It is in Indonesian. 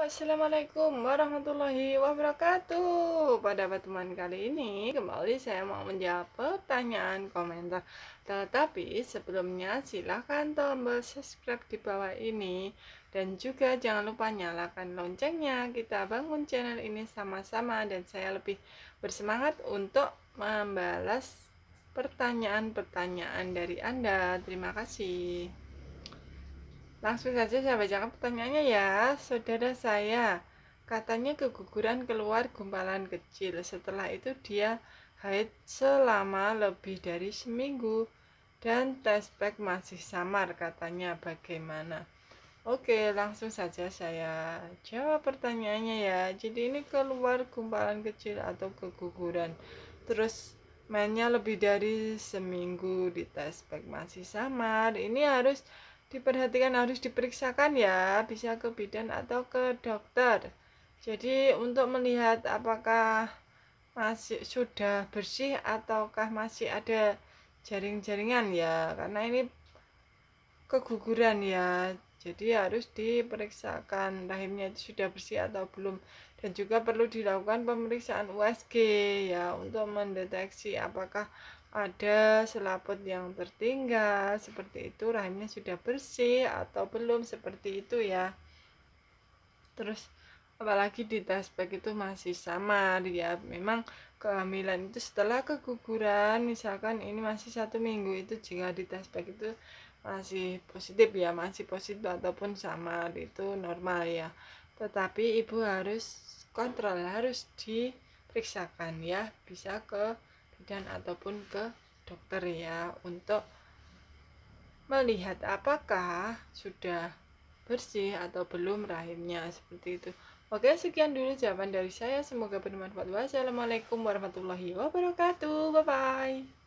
Assalamualaikum warahmatullahi wabarakatuh Pada pertemuan kali ini Kembali saya mau menjawab pertanyaan komentar Tetapi sebelumnya silahkan tombol subscribe di bawah ini Dan juga jangan lupa nyalakan loncengnya Kita bangun channel ini sama-sama Dan saya lebih bersemangat untuk membalas pertanyaan-pertanyaan dari Anda Terima kasih Langsung saja saya bacakan pertanyaannya ya. Saudara saya katanya keguguran keluar gumpalan kecil. Setelah itu dia haid selama lebih dari seminggu dan tes pack masih samar katanya bagaimana. Oke, langsung saja saya jawab pertanyaannya ya. Jadi ini keluar gumpalan kecil atau keguguran. Terus mainnya lebih dari seminggu di tes pack masih samar. Ini harus diperhatikan harus diperiksakan ya bisa ke bidan atau ke dokter jadi untuk melihat apakah masih sudah bersih ataukah masih ada jaring-jaringan ya karena ini keguguran ya jadi harus diperiksakan rahimnya itu sudah bersih atau belum dan juga perlu dilakukan pemeriksaan USG ya untuk mendeteksi apakah ada selaput yang tertinggal seperti itu rahimnya sudah bersih atau belum seperti itu ya terus apalagi di tes pack itu masih sama ya memang kehamilan itu setelah keguguran misalkan ini masih satu minggu itu jika di tes pack itu masih positif ya masih positif ataupun sama itu normal ya tetapi ibu harus kontrol harus diperiksakan ya bisa ke bidan ataupun ke dokter ya untuk melihat apakah sudah bersih atau belum rahimnya seperti itu Oke, sekian dulu jawaban dari saya. Semoga bermanfaat. Wassalamualaikum warahmatullahi wabarakatuh. Bye bye.